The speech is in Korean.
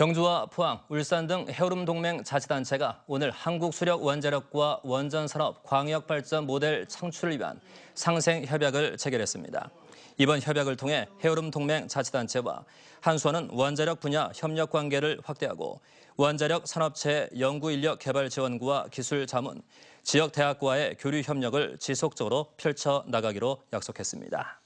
경주와 포항, 울산 등 해오름 동맹 자치단체가 오늘 한국 수력 원자력과 원전 산업 광역 발전 모델 창출을 위한 상생 협약을 체결했습니다. 이번 협약을 통해 해오름 동맹 자치단체와 한수원은 원자력 분야 협력 관계를 확대하고 원자력 산업체 연구 인력 개발 지원과 기술 자문, 지역 대학과의 교류 협력을 지속적으로 펼쳐 나가기로 약속했습니다.